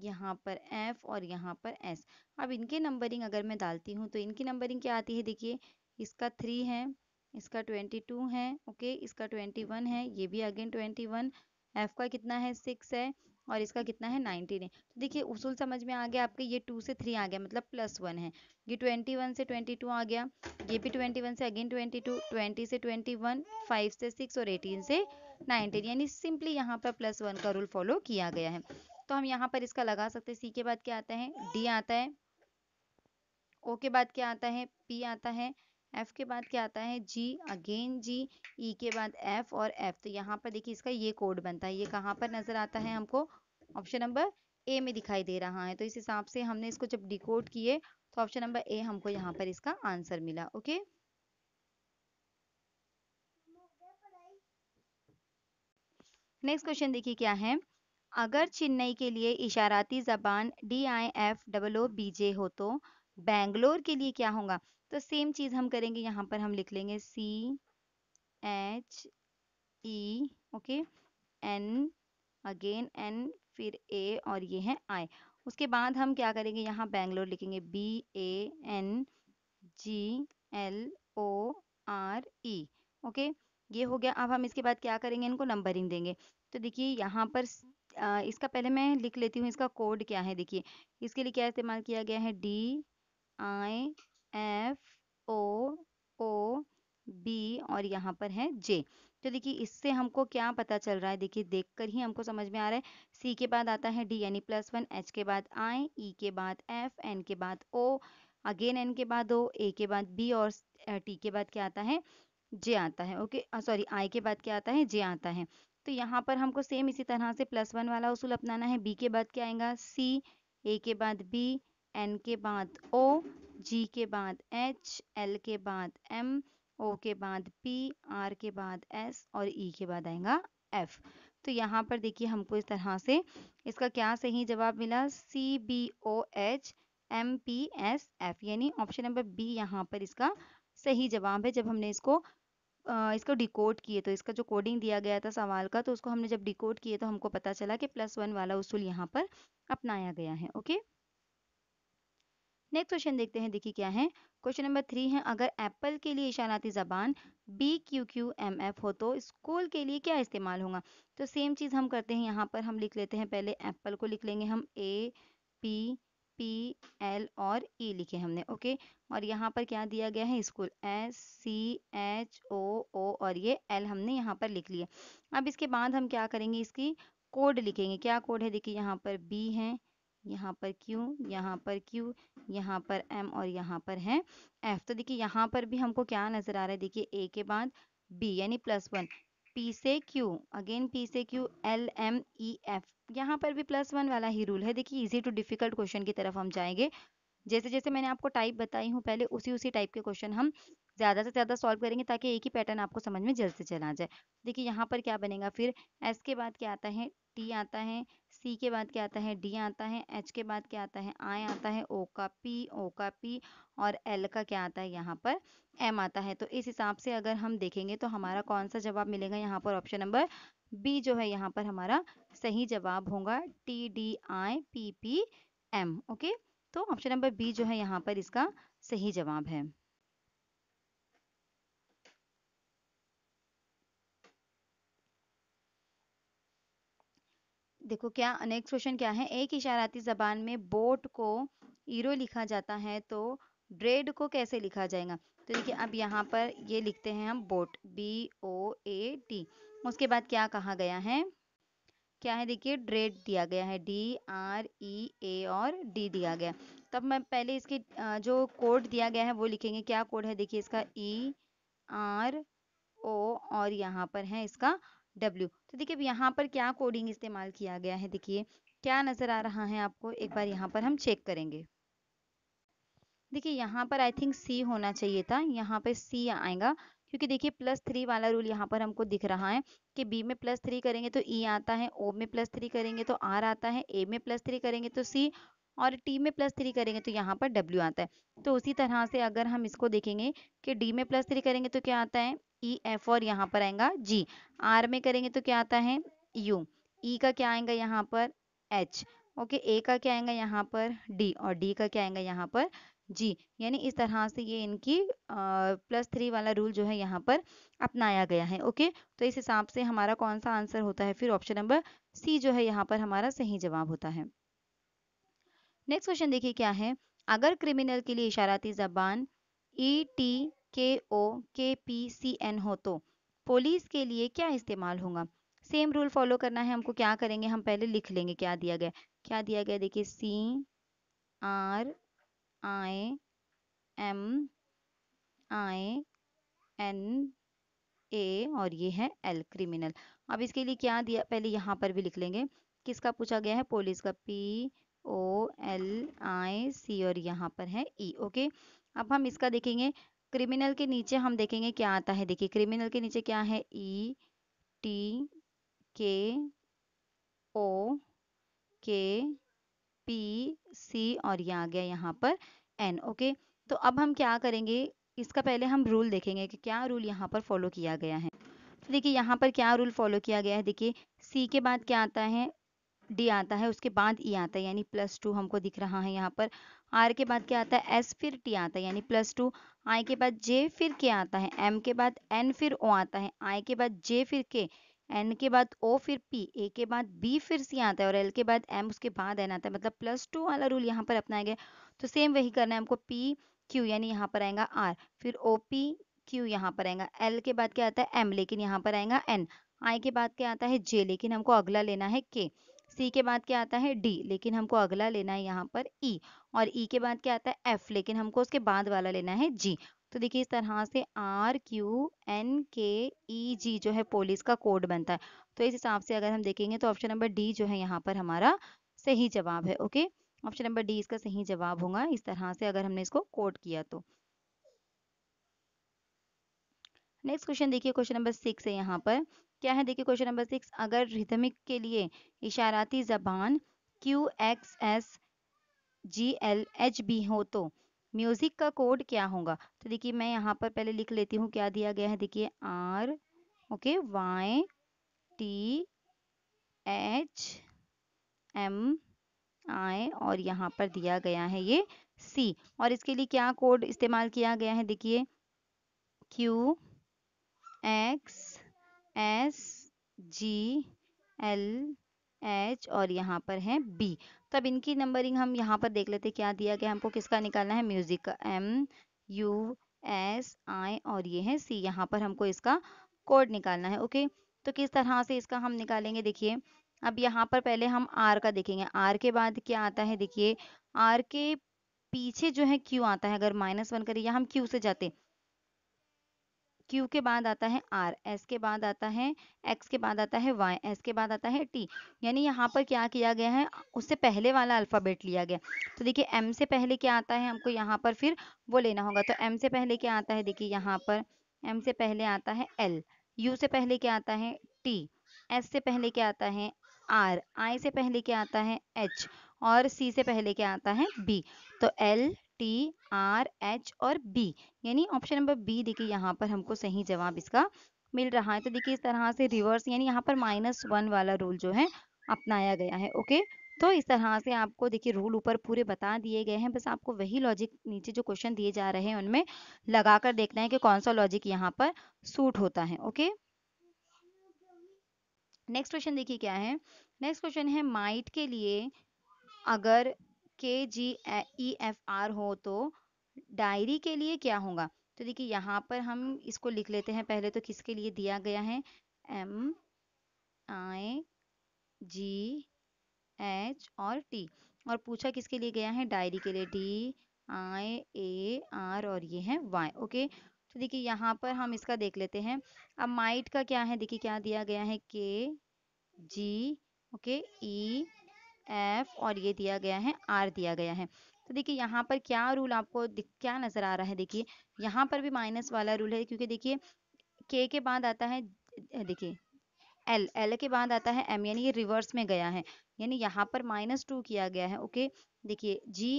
यहाँ पर एफ और यहाँ पर एस अब इनके नंबरिंग अगर मैं डालती हूँ तो इनकी नंबरिंग क्या आती है देखिए इसका थ्री है इसका ट्वेंटी टू है ओके इसका ट्वेंटी वन है ये भी अगेन ट्वेंटी वन एफ का कितना है सिक्स है और इसका कितना है नाइनटीन है तो देखिए उसूल समझ में आ गया आपके ये टू से थ्री आ गया मतलब प्लस वन है ये ट्वेंटी वन से ट्वेंटी टू आ गया ये भी ट्वेंटी वन से अगेन ट्वेंटी टू ट्वेंटी से ट्वेंटी वन फाइव से सिक्स और एटीन से नाइनटीन यानी सिंपली यहाँ पर प्लस वन का रूल फॉलो किया गया है तो हम यहाँ पर इसका लगा सकते हैं सी के बाद क्या आता है डी आता है ओ के बाद क्या आता है पी आता है एफ के बाद क्या आता है जी अगेन जी ई के बाद एफ और एफ तो यहाँ पर देखिए इसका ये कोड बनता है ये कहाँ पर नज़र आता है हमको ऑप्शन नंबर ए में दिखाई दे रहा है तो इस हिसाब से हमने इसको जब डिकोड किए तो ऑप्शन नंबर ए हमको यहाँ पर इसका आंसर मिला ओके नेक्स्ट क्वेश्चन देखिए क्या है अगर चेन्नई के लिए इशाराती जबान D I F double O B J हो तो बैंगलोर के लिए क्या होगा तो सेम चीज़ हम करेंगे यहाँ पर हम लिख लेंगे C H E okay N again N फिर ए और ये है आई उसके बाद हम क्या करेंगे यहाँ बैंगलोर लिखेंगे B A N G L O R E okay ये हो गया अब हम इसके बाद क्या करेंगे इनको नंबरिंग देंगे तो देखिए यहाँ पर इसका पहले मैं लिख लेती हूँ इसका कोड क्या है देखिए इसके लिए क्या इस्तेमाल किया गया है D I F O O B और यहाँ पर है जे तो देखिए इससे हमको क्या पता चल रहा है देखिए देखकर ही हमको समझ में आ रहा है सी के बाद आता है डी यानी प्लस वन एच के बाद आई ई के बाद एफ एन के बाद ओ अगेन एन के बाद ओ ए के बाद बी और टी के बाद क्या आता है जे आता है ओके सॉरी आई के बाद क्या आता है जे आता है तो यहाँ पर हमको सेम इसी तरह से प्लस वन वाला उसूल अपनाना है बी के बाद क्या आएगा सी ए के बाद बी एन के बाद ओ जी के बाद एच एल के बाद एम ओ के बाद पी आर के बाद एस और ई e के बाद आएगा एफ तो यहाँ पर देखिए हमको इस तरह से इसका क्या सही जवाब मिला C B O H M P S F यानी ऑप्शन नंबर बी यहाँ पर इसका सही जवाब है जब हमने इसको इसको डिकोड किए तो इसका जो कोडिंग दिया गया था सवाल का तो उसको हमने जब डिकोड किए तो हमको पता चला कि प्लस वन वाला उसूल यहाँ पर अपनाया गया है ओके नेक्स्ट क्वेश्चन देखते हैं देखिए क्या है क्वेश्चन नंबर थ्री है अगर एप्पल के लिए इशाराती ज़बान B Q Q M F हो तो स्कूल के लिए क्या इस्तेमाल होगा तो सेम चीज़ हम करते हैं यहाँ पर हम लिख लेते हैं पहले एप्पल को लिख लेंगे हम ए पी पी एल और ई e लिखे हमने ओके और यहाँ पर क्या दिया गया है school S C H O O और ये एल हमने यहाँ पर लिख लिया अब इसके बाद हम क्या करेंगे इसकी कोड लिखेंगे क्या कोड है देखिए यहाँ पर बी है यहाँ पर Q यहाँ पर Q यहाँ पर M और यहाँ पर है F तो देखिए यहाँ पर भी हमको क्या नजर आ रहा है देखिए A के बाद B यानी प्लस वन P से Q अगेन P से Q L M E F यहाँ पर भी प्लस वन वाला ही रूल है देखिए इजी टू डिफिकल्ट क्वेश्चन की तरफ हम जाएंगे जैसे जैसे मैंने आपको टाइप बताई हूँ पहले उसी उसी टाइप के क्वेश्चन हम ज़्यादा से ज़्यादा सॉल्व करेंगे ताकि एक ही पैटर्न आपको समझ में जल्द से जल्द आ जाए देखिए यहाँ पर क्या बनेगा फिर एस के बाद क्या आता है टी आता है सी के बाद क्या आता है डी आता है एच के बाद क्या आता है आई आता है ओ का पी ओ का पी और एल का क्या आता है यहाँ पर एम आता है तो इस हिसाब से अगर हम देखेंगे तो हमारा कौन सा जवाब मिलेगा यहाँ पर ऑप्शन नंबर बी जो है यहाँ पर हमारा सही जवाब होगा T D I P P M okay तो ऑप्शन नंबर बी जो है यहाँ पर इसका सही जवाब है देखो क्या नेक्स्ट क्वेश्चन क्या है एक इशाराती जबान में बोट को ईरो लिखा जाता है तो ब्रेड को कैसे लिखा जाएगा तो देखिए अब यहाँ पर ये लिखते हैं हम boat B O A T उसके बाद क्या कहा गया है क्या है देखिए ड्रेड दिया गया है डी आर ई ए और डी दिया गया तब मैं पहले इसके जो कोड दिया गया है वो लिखेंगे क्या कोड है देखिए इसका ई आर ओ और यहाँ पर है इसका डब्ल्यू तो देखिए अब यहाँ पर क्या कोडिंग इस्तेमाल किया गया है देखिए क्या नज़र आ रहा है आपको एक बार यहाँ पर हम चेक करेंगे देखिए यहाँ पर आई थिंक सी होना चाहिए था यहाँ पे सी आएगा क्योंकि देखिए प्लस थ्री वाला रूल यहाँ पर हमको दिख रहा है कि बी में प्लस थ्री करेंगे तो ई e आता है ओ में प्लस थ्री करेंगे तो आर आता है ए में प्लस थ्री करेंगे तो सी और टी में प्लस थ्री करेंगे तो यहाँ पर डब्ल्यू आता है तो उसी तरह से अगर हम इसको देखेंगे कि डी में प्लस थ्री करेंगे तो क्या आता है ई e, एफ और यहाँ पर आएगा जी आर में करेंगे तो क्या आता है यू ई e का क्या आएगा यहाँ पर एच ओके ए का क्या आएगा यहाँ पर डी और डी का क्या आएगा यहाँ पर जी यानी इस तरह से ये इनकी प्लस थ्री वाला रूल जो है यहाँ पर अपनाया गया है ओके तो इस हिसाब से हमारा कौन सा आंसर होता है फिर ऑप्शन नंबर सी जो है यहाँ पर हमारा सही जवाब होता है नेक्स्ट क्वेश्चन देखिए क्या है अगर क्रिमिनल के लिए इशाराती जबान ई टी के ओ के पी सी एन हो तो पुलिस के लिए क्या इस्तेमाल होगा सेम रूल फॉलो करना है हमको क्या करेंगे हम पहले लिख लेंगे क्या दिया गया क्या दिया गया देखिए C R I M I N A और ये है एल क्रिमिनल अब इसके लिए क्या दिया पहले यहाँ पर भी लिख लेंगे किसका पूछा गया है पोलिस का पी ओ एल आई सी और यहाँ पर है ई e, ओके अब हम इसका देखेंगे क्रिमिनल के नीचे हम देखेंगे क्या आता है देखिए क्रिमिनल के नीचे क्या है ई टी के ओ के पी सी और ये आ गया यहाँ पर एन ओके तो अब हम क्या करेंगे इसका पहले हम रूल देखेंगे कि क्या रूल यहाँ पर फॉलो किया गया है तो देखिए यहाँ पर क्या रूल फॉलो किया गया है देखिए सी के बाद क्या आता है डी आता है उसके बाद ई e आता है यानी प्लस टू हमको दिख रहा है यहाँ पर आर के बाद क्या आता है एस फिर टी आता है यानी प्लस टू आई के बाद जे फिर के आता है एम के बाद एन फिर ओ आता है आई के बाद जे फिर के एन के बाद ओ फिर पी ए के बाद बी फिर सी आता है और एल के बाद एम उसके बाद एन आता है मतलब प्लस टू वाला रूल यहाँ पर अपनाया गया तो सेम वही करना है हमको पी क्यू यानी यहाँ पर आएगा आर फिर ओ पी क्यू यहाँ पर आएगा एल के बाद क्या आता है एम लेकिन यहाँ पर आएगा एन आई के बाद क्या आता है जे लेकिन हमको अगला लेना है के सी के बाद क्या आता है डी लेकिन हमको अगला लेना है यहाँ पर ई e, और ई e के बाद क्या आता है एफ लेकिन हमको उसके बाद वाला लेना है जी तो देखिए इस तरह से आर क्यू एन के ई जी जो है पोलिस का कोड बनता है तो इस हिसाब से अगर हम देखेंगे तो ऑप्शन नंबर डी जो है यहाँ पर हमारा सही जवाब है ओके ऑप्शन नंबर डी इसका सही जवाब होगा इस तरह से अगर हमने इसको कोड किया तो नेक्स्ट क्वेश्चन देखिए क्वेश्चन नंबर सिक्स है यहाँ पर क्या है देखिए क्वेश्चन नंबर सिक्स अगर रिथमिक के लिए इशाराती जबान Q X S G L H B हो तो म्यूज़िक का कोड क्या होगा तो देखिए मैं यहाँ पर पहले लिख लेती हूँ क्या दिया गया है देखिए R okay Y T H M I और यहाँ पर दिया गया है ये सी और इसके लिए क्या कोड इस्तेमाल किया गया है देखिए Q X S G L H और यहाँ पर है बी तब इनकी नंबरिंग हम यहाँ पर देख लेते क्या दिया गया हमको किसका निकालना है म्यूजिक का एम यू एस आई और ये है सी यहाँ पर हमको इसका कोड निकालना है ओके तो किस तरह से इसका हम निकालेंगे देखिए अब यहाँ पर पहले हम आर का देखेंगे आर के बाद क्या आता है देखिए आर के पीछे जो है क्यू आता है अगर माइनस वन करिए हम क्यू से जाते हैं क्यू के बाद आता है आर एस के बाद आता है एक्स के बाद आता है वाई एस के बाद आता है टी यानी यहाँ पर क्या किया गया है उससे पहले वाला अल्फ़ाबेट लिया गया तो देखिए एम से पहले क्या आता है हमको यहाँ पर फिर वो लेना होगा तो एम से पहले क्या आता है देखिए यहाँ पर एम से पहले आता है एल यू से पहले क्या आता है टी एस से पहले क्या आता है आर आई से पहले क्या आता है एच और सी से पहले क्या आता है बी तो एल टी आर एच और बी यानी ऑप्शन नंबर बी देखिए यहाँ पर हमको सही जवाब इसका मिल रहा है तो देखिए इस तरह से रिवर्स यानी यहाँ पर माइनस वन वाला रूल जो है अपनाया गया है ओके तो इस तरह से आपको देखिए रूल ऊपर पूरे बता दिए गए हैं बस आपको वही लॉजिक नीचे जो क्वेश्चन दिए जा रहे हैं उनमें लगा कर देखना है कि कौन सा लॉजिक यहाँ पर सूट होता है ओके नेक्स्ट क्वेश्चन देखिए क्या है नेक्स्ट क्वेश्चन है माइट के लिए अगर के जी ई एफ आर हो तो डायरी के लिए क्या होगा तो देखिए यहाँ पर हम इसको लिख लेते हैं पहले तो किसके लिए दिया गया है एम आई जी एच और टी और पूछा किसके लिए गया है डायरी के लिए डी आई ए आर और ये है वाई ओके तो देखिए यहाँ पर हम इसका देख लेते हैं अब माइट का क्या है देखिए क्या दिया गया है के जी ओके ई एफ और ये दिया गया है आर दिया गया है तो देखिए यहाँ पर क्या रूल आपको क्या नज़र आ रहा है देखिए यहाँ पर भी माइनस वाला रूल है क्योंकि देखिए के के बाद आता है देखिए एल एल के बाद आता है एम यानी ये रिवर्स में गया है यानी यहाँ पर माइनस टू किया गया है ओके देखिए जी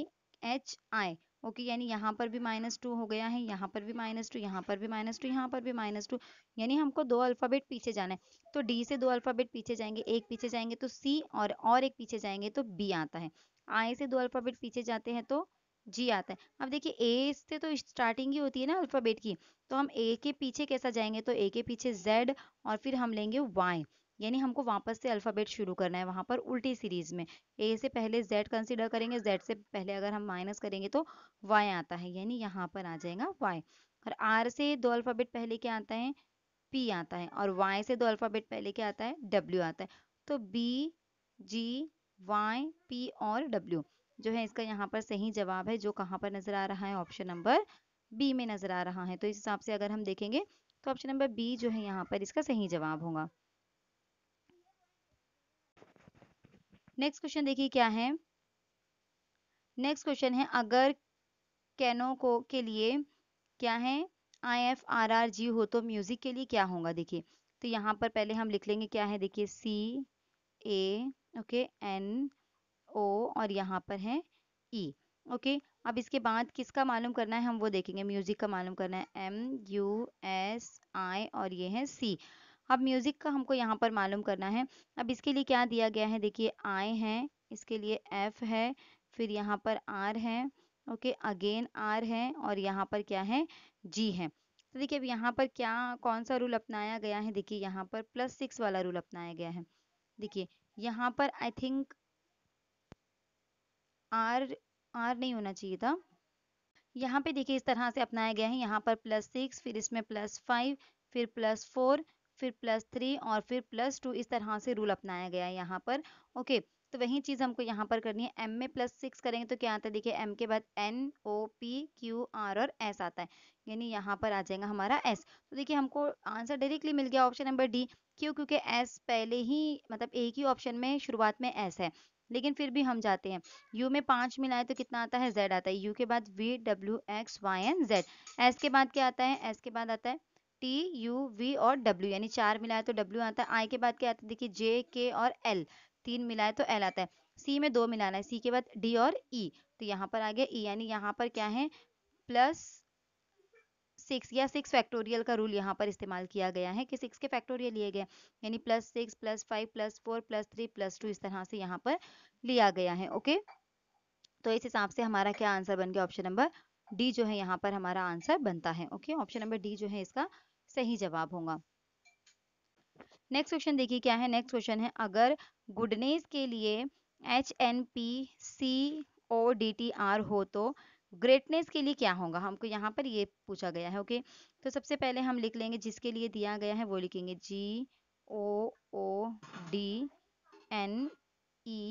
एच आई ओके यानी यहाँ पर भी माइनस टू हो गया है यहाँ पर भी माइनस टू यहाँ पर भी माइनस टू यहाँ पर भी माइनस टू यानी हमको दो अल्फ़ाबेट पीछे जाना है तो डी से दो अल्फ़ाबेट पीछे जाएंगे एक पीछे जाएंगे तो सी और और एक पीछे जाएंगे तो बी आता है आई से दो अल्फ़ाबेट पीछे जाते हैं तो जी आता है अब देखिए ए से तो स्टार्टिंग ही होती है ना अल्फ़ाबेट की तो हम ए के पीछे कैसा जाएंगे तो ए के पीछे जेड और फिर हम लेंगे वाई यानी हमको वापस से अल्फ़ाबेट शुरू करना है वहाँ पर उल्टी सीरीज़ में ए से पहले जेड कंसिडर करेंगे जेड से पहले अगर हम माइनस करेंगे तो वाई आता है यानी यहाँ पर आ जाएगा वाई और आर से दो अल्फ़ाबेट पहले क्या आता है पी आता है और वाई से दो अल्फ़ाबेट पहले क्या आता है डब्ल्यू आता है तो बी जी वाई पी और डब्ल्यू जो है इसका यहाँ पर सही जवाब है जो कहाँ पर नज़र आ रहा है ऑप्शन नंबर बी में नज़र आ रहा है तो इस हिसाब से अगर हम देखेंगे तो ऑप्शन नंबर बी जो है यहाँ पर इसका सही जवाब होगा नेक्स्ट क्वेश्चन देखिए क्या है नेक्स्ट क्वेश्चन है अगर कैनो को के लिए क्या है I F R R G हो तो म्यूजिक के लिए क्या होगा देखिए तो यहाँ पर पहले हम लिख लेंगे क्या है देखिए सी ए ओके एन ओ और यहाँ पर है ई e, ओके अब इसके बाद किसका मालूम करना है हम वो देखेंगे म्यूजिक का मालूम करना है एम यू एस आई और ये है सी अब म्यूज़िक का हमको यहाँ पर मालूम करना है अब इसके लिए क्या दिया गया है देखिए आए हैं इसके लिए एफ़ है फिर यहाँ पर आर है ओके अगेन आर है और यहाँ पर क्या है जी है तो देखिए अब यहाँ पर क्या कौन सा रूल अपनाया गया है देखिए यहाँ पर प्लस सिक्स वाला रूल अपनाया गया है देखिए यहाँ पर आई थिंक आर आर नहीं होना चाहिए था यहाँ पे देखिए इस तरह से अपनाया गया है यहाँ पर प्लस सिक्स फिर इसमें प्लस फाइव फिर प्लस फोर फिर प्लस थ्री और फिर प्लस टू इस तरह से रूल अपनाया गया है यहाँ पर ओके तो वही चीज़ हमको यहाँ पर करनी है एम में प्लस सिक्स करेंगे तो क्या आता है देखिए एम के बाद N O P Q R और एस आता है यानी यहाँ पर आ जाएगा हमारा एस तो देखिए हमको आंसर डायरेक्टली मिल गया ऑप्शन नंबर डी क्यों क्योंकि एस पहले ही मतलब एक ही ऑप्शन में शुरुआत में एस है लेकिन फिर भी हम जाते हैं यू में पाँच मिलाए तो कितना आता है जेड आता है यू के बाद V W X Y N Z S के बाद क्या आता है एस के बाद आता है टी यू वी और डब्ल्यू यानी चार मिलाए तो डब्ल्यू आता है आई के बाद क्या आता है देखिए जे के और एल तीन मिलाए तो एल आता है सी में दो मिलाना है सी के बाद डी और ई e. तो यहाँ पर आ गया ई e, यानी यहाँ पर क्या है प्लस सिक्स या सिक्स फैक्टोरियल का रूल यहाँ पर इस्तेमाल किया गया है कि सिक्स के फैक्टोरियल लिए गए यानी plus six plus five plus four plus three plus two इस तरह से यहाँ पर लिया गया है ओके तो इस हिसाब से हमारा क्या आंसर बन गया ऑप्शन नंबर डी जो है यहाँ पर हमारा आंसर बनता है ओके ऑप्शन नंबर डी जो है इसका सही जवाब होगा नेक्स्ट क्वेश्चन देखिए क्या है नेक्स्ट क्वेश्चन है अगर गुडनेस के लिए H N P C O D T R हो तो ग्रेटनेस के लिए क्या होगा हमको यहाँ पर ये पूछा गया है ओके तो सबसे पहले हम लिख लेंगे जिसके लिए दिया गया है वो लिखेंगे G O O D N E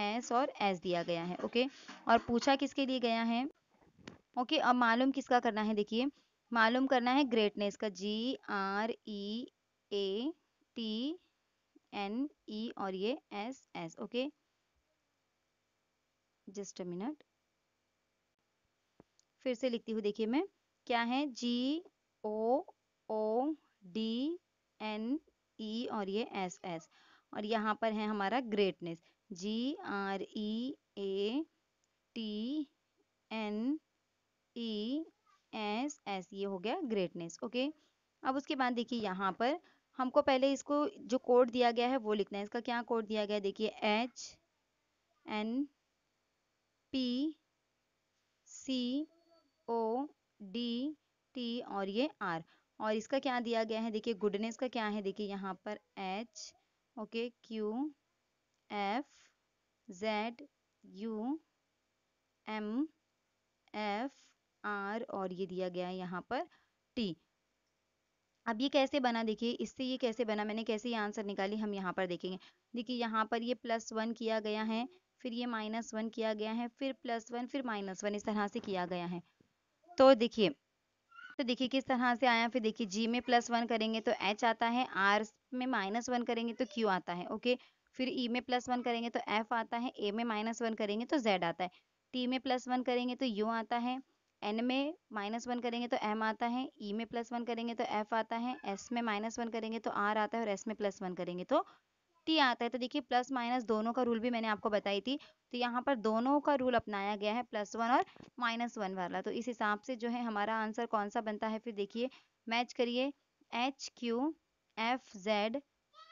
S और एस दिया गया है ओके और पूछा किसके लिए गया है ओके अब मालूम किसका करना है देखिए मालूम करना है ग्रेटनेस का G R E A T N E और ये S S okay just a minute फिर से लिखती हूँ देखिए मैं क्या है जी O O D N E और ये एस एस और यहाँ पर है हमारा greatness G R E A T N E S S ये हो गया ग्रेटनेस ओके अब उसके बाद देखिए यहाँ पर हमको पहले इसको जो कोड दिया गया है वो लिखना है इसका क्या कोड दिया गया है देखिए H N P C O D T और ये आर और इसका क्या दिया गया है देखिए गुडनेस का क्या है देखिए यहाँ पर H okay Q F Z U M F R और ये दिया गया है यहाँ पर टी अब ये कैसे बना देखिए इससे ये कैसे बना मैंने कैसे ये आंसर निकाली हम यहाँ पर देखेंगे देखिए यहाँ पर ये प्लस वन किया गया है फिर ये माइनस वन किया गया है फिर प्लस वन फिर माइनस वन इस तरह से किया गया है तो देखिए तो देखिए किस तरह से आया फिर देखिए जी में प्लस वन करेंगे तो एच आता है आर में माइनस वन करेंगे तो क्यू आता है ओके फिर ई में प्लस वन करेंगे तो एफ आता है ए में माइनस वन करेंगे तो जेड आता है टी में प्लस वन करेंगे तो यू आता है एन में माइनस वन करेंगे तो एम आता है ई e में प्लस वन करेंगे तो एफ आता है एस में माइनस वन करेंगे तो आर आता है और एस में प्लस वन करेंगे तो टी आता है तो देखिए प्लस माइनस दोनों का रूल भी मैंने आपको बताई थी तो यहाँ पर दोनों का रूल अपनाया गया है प्लस वन और माइनस वन वाला तो इस हिसाब से जो है हमारा आंसर कौन सा बनता है फिर देखिए मैच करिए H Q F Z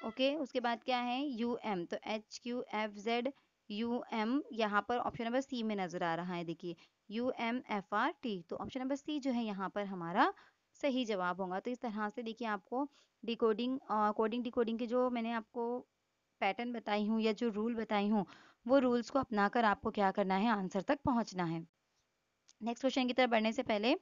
okay उसके बाद क्या है यू एम तो H Q F Z U M यहाँ पर ऑप्शन नंबर सी में नजर आ रहा है देखिए U M F R T तो ऑप्शन नंबर सी जो है यहाँ पर हमारा सही जवाब होगा तो इस तरह से देखिए आपको डिकोडिंग कोडिंग डिकोडिंग के जो मैंने आपको पैटर्न बताई हूँ या जो रूल बताई हूँ वो रूल्स को अपना कर आपको क्या करना है आंसर तक पहुँचना है नेक्स्ट क्वेश्चन की तरफ बढ़ने से पहले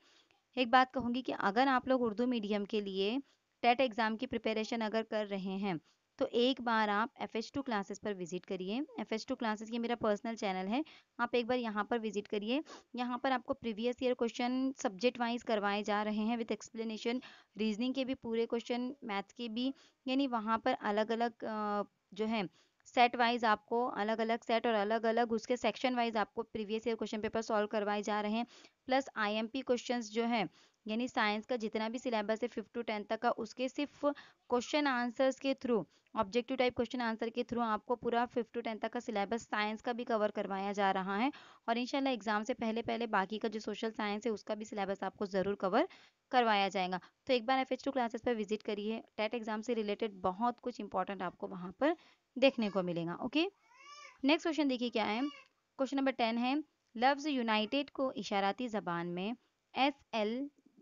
एक बात कहूँगी कि अगर आप लोग उर्दू मीडियम के लिए टेट एग्ज़ाम की प्रिपरेशन अगर कर रहे हैं तो एक बार आप एफ एच टू क्लासेस पर विजिट करिए एफ एच टू क्लासेस ये मेरा पर्सनल चैनल है आप एक बार यहाँ पर विजिट करिए यहाँ पर आपको previous year question subject wise करवाए जा रहे हैं विथ एक्सप्लेनेशन रीजनिंग के भी पूरे क्वेश्चन मैथ्स के भी यानी वहाँ पर अलग अलग जो है सेट वाइज आपको अलग अलग सेट और अलग अलग उसके सेक्शन वाइज आपको previous year question paper solve करवाए जा रहे हैं प्लस आईएमपी क्वेश्चंस जो है यानी साइंस का जितना भी सिलेबस है फिफ्थ टू टेंथ तक का उसके सिर्फ क्वेश्चन आंसर्स के through objective type question answer के थ्रू आपको पूरा फिफ्थ टू टेंथ तक का सिलेबस साइंस का भी कवर करवाया जा रहा है और इंशाल्लाह एग्जाम से पहले पहले बाकी का जो सोशल साइंस है उसका भी सिलेबस आपको ज़रूर कवर करवाया जाएगा तो एक बार एफ एच टू क्लासेस पर विजिट करिए टेट एग्जाम से रिलेटेड बहुत कुछ इंपॉर्टेंट आपको वहाँ पर देखने को मिलेगा ओके नेक्स्ट क्वेश्चन देखिए क्या है क्वेश्चन नंबर टेन है लफ्ज़ यूनाइटेड को इशाराती ज़बान में S L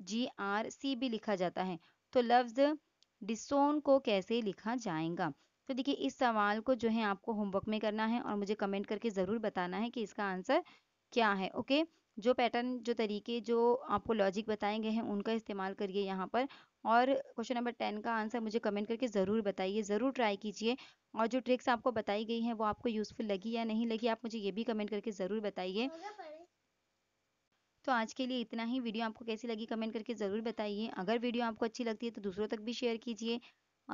G R C भी लिखा जाता है तो लफ्ज़ डिसोन को कैसे लिखा जाएगा तो देखिए इस सवाल को जो है आपको होमवर्क में करना है और मुझे कमेंट करके ज़रूर बताना है कि इसका आंसर क्या है ओके जो पैटर्न जो तरीके जो आपको लॉजिक बताए गए हैं उनका इस्तेमाल करिए यहाँ पर और क्वेश्चन नंबर टेन का आंसर मुझे कमेंट करके ज़रूर बताइए ज़रूर ट्राई कीजिए और जो ट्रिक्स आपको बताई गई हैं वो आपको यूज़फुल लगी या नहीं लगी आप मुझे ये भी कमेंट करके ज़रूर बताइए तो आज के लिए इतना ही वीडियो आपको कैसी लगी कमेंट करके ज़रूर बताइए अगर वीडियो आपको अच्छी लगती है तो दूसरों तक भी शेयर कीजिए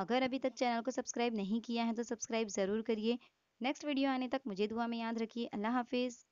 अगर अभी तक चैनल को सब्सक्राइब नहीं किया है तो सब्सक्राइब ज़रूर करिए नेक्स्ट वीडियो आने तक मुझे दुआ में याद रखिए अल्लाह हाफिज़